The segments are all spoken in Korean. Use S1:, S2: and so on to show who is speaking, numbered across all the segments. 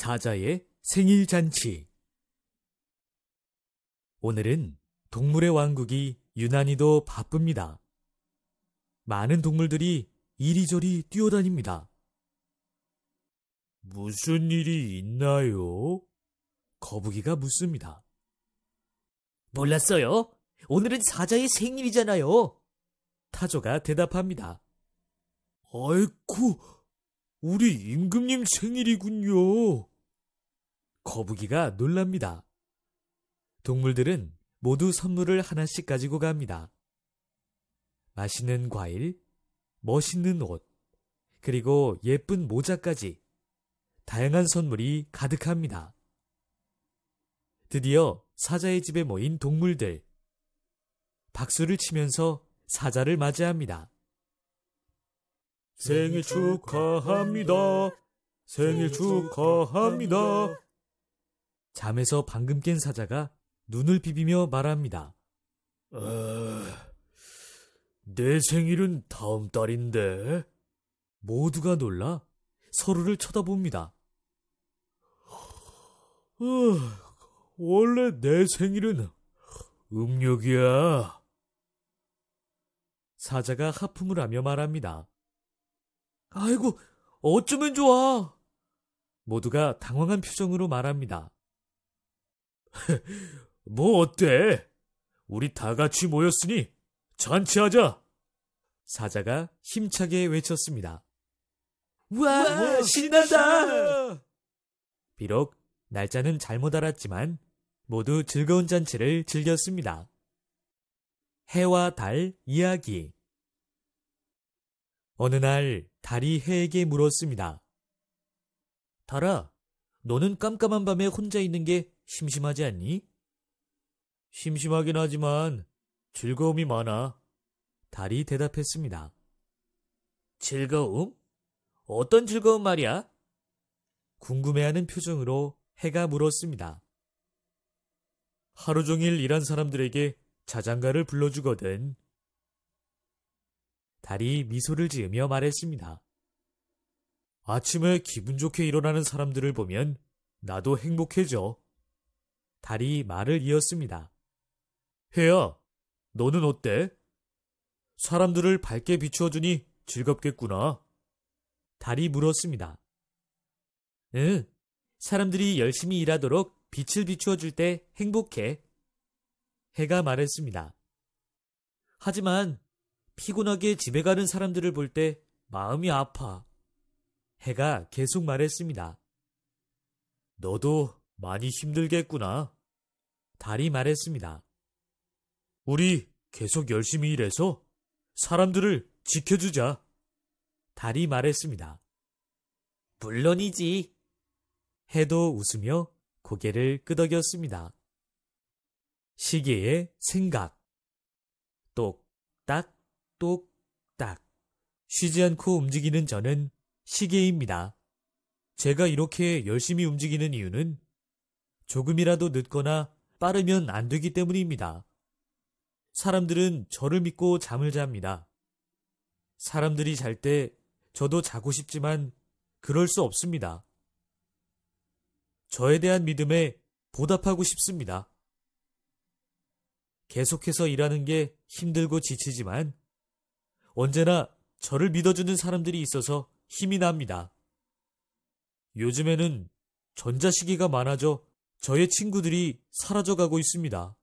S1: 사자의 생일 잔치. 오늘은 동물의 왕국이 유난히도 바쁩니다. 많은 동물들이 이리저리 뛰어다닙니다. 무슨 일이 있나요? 거북이가 묻습니다. 몰랐어요. 오늘은 사자의 생일이잖아요. 타조가 대답합니다. 아이쿠, 우리 임금님 생일이군요. 거북이가 놀랍니다. 동물들은 모두 선물을 하나씩 가지고 갑니다. 맛있는 과일, 멋있는 옷, 그리고 예쁜 모자까지 다양한 선물이 가득합니다. 드디어 사자의 집에 모인 동물들. 박수를 치면서 사자를 맞이합니다. 생일 축하합니다. 생일 축하합니다. 잠에서 방금 깬 사자가 눈을 비비며 말합니다. 어... 내 생일은 다음 달인데? 모두가 놀라 서로를 쳐다봅니다. 어, 원래 내 생일은 음력이야. 사자가 하품을 하며 말합니다. 아이고, 어쩌면 좋아. 모두가 당황한 표정으로 말합니다. 뭐 어때? 우리 다 같이 모였으니 잔치하자. 사자가 힘차게 외쳤습니다. 와, 와 신난다! 비록 날짜는 잘못 알았지만 모두 즐거운 잔치를 즐겼습니다. 해와 달 이야기 어느 날 달이 해에게 물었습니다. 달아, 너는 깜깜한 밤에 혼자 있는 게 심심하지 않니? 심심하긴 하지만 즐거움이 많아. 달이 대답했습니다. 즐거움? 어떤 즐거움 말이야? 궁금해하는 표정으로 해가 물었습니다. 하루 종일 일한 사람들에게 자장가를 불러주거든. 달이 미소를 지으며 말했습니다. 아침에 기분 좋게 일어나는 사람들을 보면 나도 행복해져. 달이 말을 이었습니다. 혜야, 너는 어때? 사람들을 밝게 비추어주니 즐겁겠구나. 달이 물었습니다. 응, 사람들이 열심히 일하도록 빛을 비추어줄 때 행복해. 해가 말했습니다. 하지만 피곤하게 집에 가는 사람들을 볼 때 마음이 아파. 해가 계속 말했습니다. 너도 많이 힘들겠구나. 달이 말했습니다. 우리 계속 열심히 일해서 사람들을 지켜주자. 달이 말했습니다. 물론이지. 해도 웃으며 고개를 끄덕였습니다. 시계의 생각. 똑, 딱, 똑, 딱. 쉬지 않고 움직이는 저는 시계입니다. 제가 이렇게 열심히 움직이는 이유는 조금이라도 늦거나 빠르면 안 되기 때문입니다. 사람들은 저를 믿고 잠을 잡니다. 사람들이 잘 때 저도 자고 싶지만 그럴 수 없습니다. 저에 대한 믿음에 보답하고 싶습니다. 계속해서 일하는 게 힘들고 지치지만 언제나 저를 믿어주는 사람들이 있어서 힘이 납니다. 요즘에는 전자시계가 많아져 저의 친구들이 사라져가고 있습니다.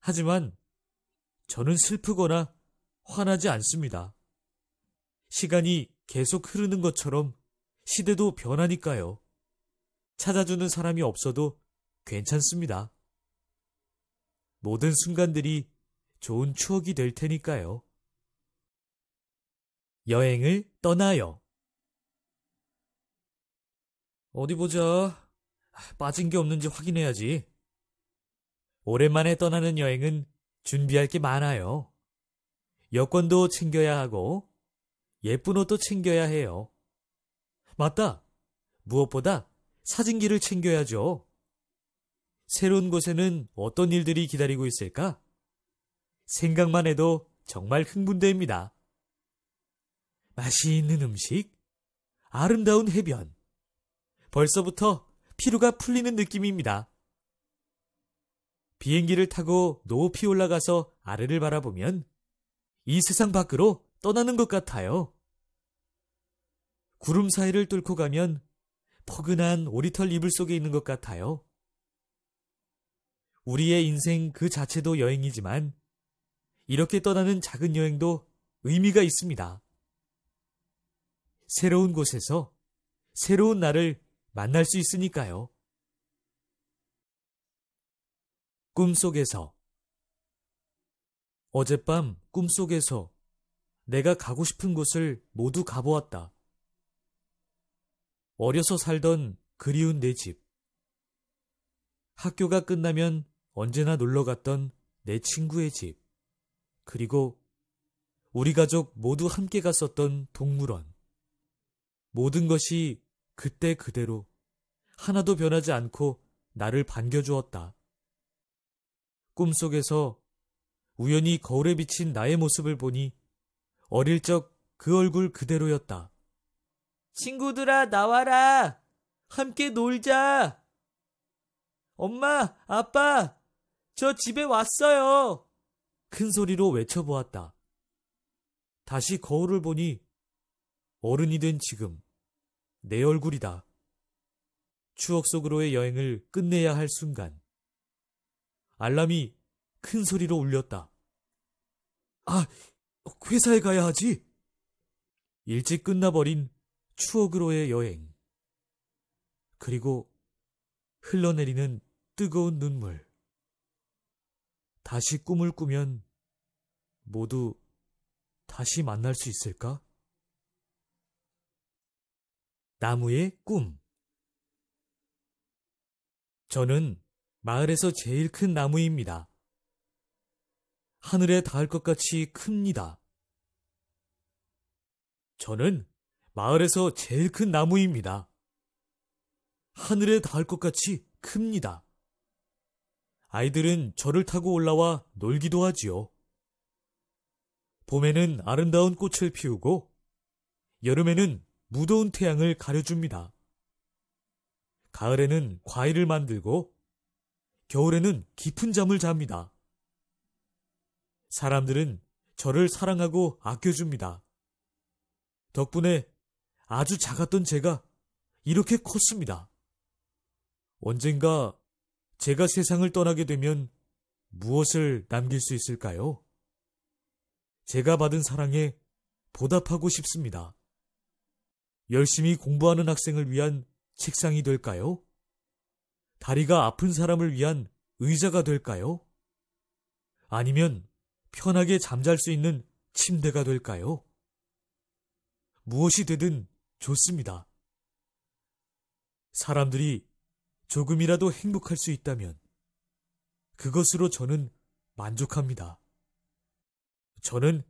S1: 하지만 저는 슬프거나 화나지 않습니다. 시간이 계속 흐르는 것처럼 시대도 변하니까요. 찾아주는 사람이 없어도 괜찮습니다. 모든 순간들이 좋은 추억이 될 테니까요. 여행을 떠나요. 어디 보자. 아, 빠진 게 없는지 확인해야지. 오랜만에 떠나는 여행은 준비할 게 많아요. 여권도 챙겨야 하고, 예쁜 옷도 챙겨야 해요. 맞다! 무엇보다 사진기를 챙겨야죠. 새로운 곳에는 어떤 일들이 기다리고 있을까? 생각만 해도 정말 흥분됩니다. 맛있는 음식, 아름다운 해변. 벌써부터 피로가 풀리는 느낌입니다. 비행기를 타고 높이 올라가서 아래를 바라보면 이 세상 밖으로 떠나는 것 같아요. 구름 사이를 뚫고 가면 포근한 오리털 이불 속에 있는 것 같아요. 우리의 인생 그 자체도 여행이지만 이렇게 떠나는 작은 여행도 의미가 있습니다. 새로운 곳에서 새로운 나를 만날 수 있으니까요. 꿈속에서 어젯밤 꿈속에서 내가 가고 싶은 곳을 모두 가보았다. 어려서 살던 그리운 내 집. 학교가 끝나면 언제나 놀러 갔던 내 친구의 집. 그리고 우리 가족 모두 함께 갔었던 동물원. 모든 것이 그때 그대로 하나도 변하지 않고 나를 반겨주었다. 꿈속에서 우연히 거울에 비친 나의 모습을 보니 어릴 적 그 얼굴 그대로였다. 친구들아, 나와라! 함께 놀자! 엄마, 아빠, 저 집에 왔어요! 큰 소리로 외쳐보았다. 다시 거울을 보니 어른이 된 지금 내 얼굴이다. 추억 속으로의 여행을 끝내야 할 순간 알람이 큰 소리로 울렸다. 아, 회사에 가야 하지. 일찍 끝나버린 추억으로의 여행. 그리고 흘러내리는 뜨거운 눈물. 다시 꿈을 꾸면 모두 다시 만날 수 있을까? 나무의 꿈 저는 마을에서 제일 큰 나무입니다. 하늘에 닿을 것 같이 큽니다. 저는 마을에서 제일 큰 나무입니다. 하늘에 닿을 것 같이 큽니다. 아이들은 저를 타고 올라와 놀기도 하지요. 봄에는 아름다운 꽃을 피우고 여름에는 무더운 태양을 가려줍니다. 가을에는 과일을 만들고 겨울에는 깊은 잠을 잡니다. 사람들은 저를 사랑하고 아껴줍니다. 덕분에 아주 작았던 제가 이렇게 컸습니다. 언젠가 제가 세상을 떠나게 되면 무엇을 남길 수 있을까요? 제가 받은 사랑에 보답하고 싶습니다. 열심히 공부하는 학생을 위한 책상이 될까요? 다리가 아픈 사람을 위한 의자가 될까요? 아니면 편하게 잠잘 수 있는 침대가 될까요? 무엇이 되든 좋습니다. 사람들이 조금이라도 행복할 수 있다면 그것으로 저는 만족합니다. 저는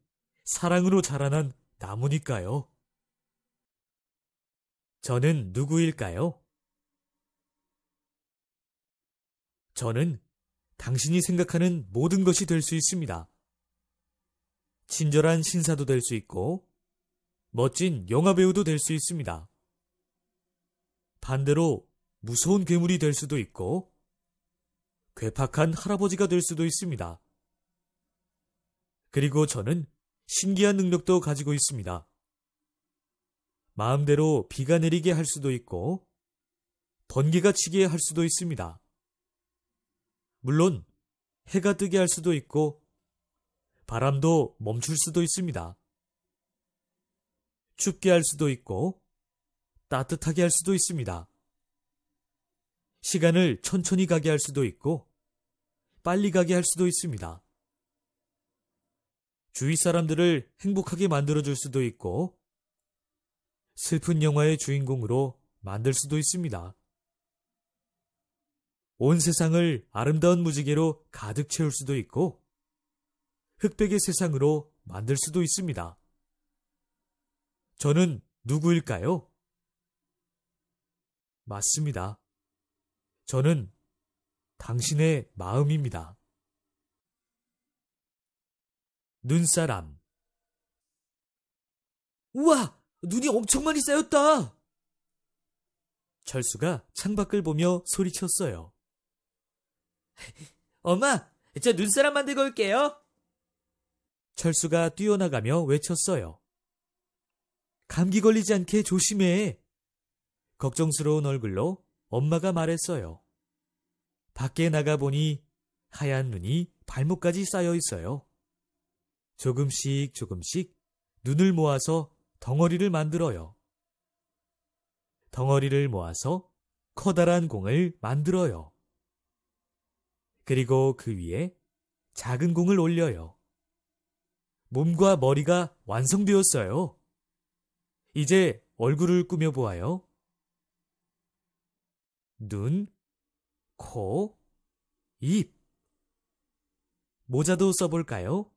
S1: 사랑으로 자라난 나무니까요. 저는 누구일까요? 저는 당신이 생각하는 모든 것이 될 수 있습니다. 친절한 신사도 될 수 있고, 멋진 영화배우도 될 수 있습니다. 반대로 무서운 괴물이 될 수도 있고, 괴팍한 할아버지가 될 수도 있습니다. 그리고 저는 신기한 능력도 가지고 있습니다. 마음대로 비가 내리게 할 수도 있고 번개가 치게 할 수도 있습니다. 물론 해가 뜨게 할 수도 있고 바람도 멈출 수도 있습니다. 춥게 할 수도 있고 따뜻하게 할 수도 있습니다. 시간을 천천히 가게 할 수도 있고 빨리 가게 할 수도 있습니다. 주위 사람들을 행복하게 만들어줄 수도 있고 슬픈 영화의 주인공으로 만들 수도 있습니다. 온 세상을 아름다운 무지개로 가득 채울 수도 있고, 흑백의 세상으로 만들 수도 있습니다. 저는 누구일까요? 맞습니다. 저는 당신의 마음입니다. 눈사람 우와! 눈이 엄청 많이 쌓였다. 철수가 창밖을 보며 소리쳤어요. 엄마, 저 눈사람 만들고 올게요. 철수가 뛰어나가며 외쳤어요. 감기 걸리지 않게 조심해. 걱정스러운 얼굴로 엄마가 말했어요. 밖에 나가보니 하얀 눈이 발목까지 쌓여 있어요. 조금씩 조금씩 눈을 모아서 덩어리를 만들어요. 덩어리를 모아서 커다란 공을 만들어요. 그리고 그 위에 작은 공을 올려요. 몸과 머리가 완성되었어요. 이제 얼굴을 꾸며보아요. 눈, 코, 입. 모자도 써볼까요?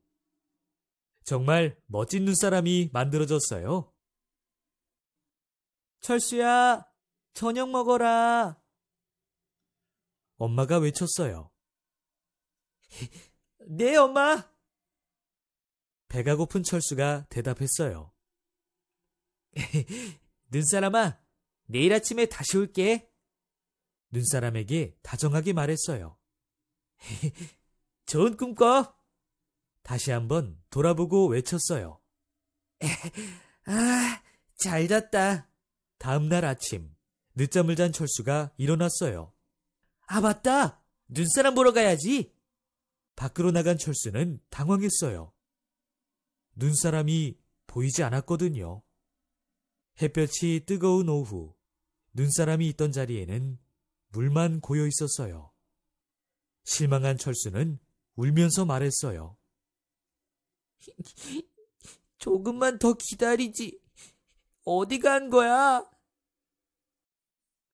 S1: 정말 멋진 눈사람이 만들어졌어요. 철수야, 저녁 먹어라. 엄마가 외쳤어요. 네, 엄마. 배가 고픈 철수가 대답했어요. 눈사람아, 내일 아침에 다시 올게. 눈사람에게 다정하게 말했어요. 좋은 꿈꿔. 다시 한번 돌아보고 외쳤어요. 아, 잘 잤다. 다음날 아침, 늦잠을 잔 철수가 일어났어요. 아, 맞다! 눈사람 보러 가야지! 밖으로 나간 철수는 당황했어요. 눈사람이 보이지 않았거든요. 햇볕이 뜨거운 오후, 눈사람이 있던 자리에는 물만 고여 있었어요. 실망한 철수는 울면서 말했어요. 조금만 더 기다리지. 어디 간 거야?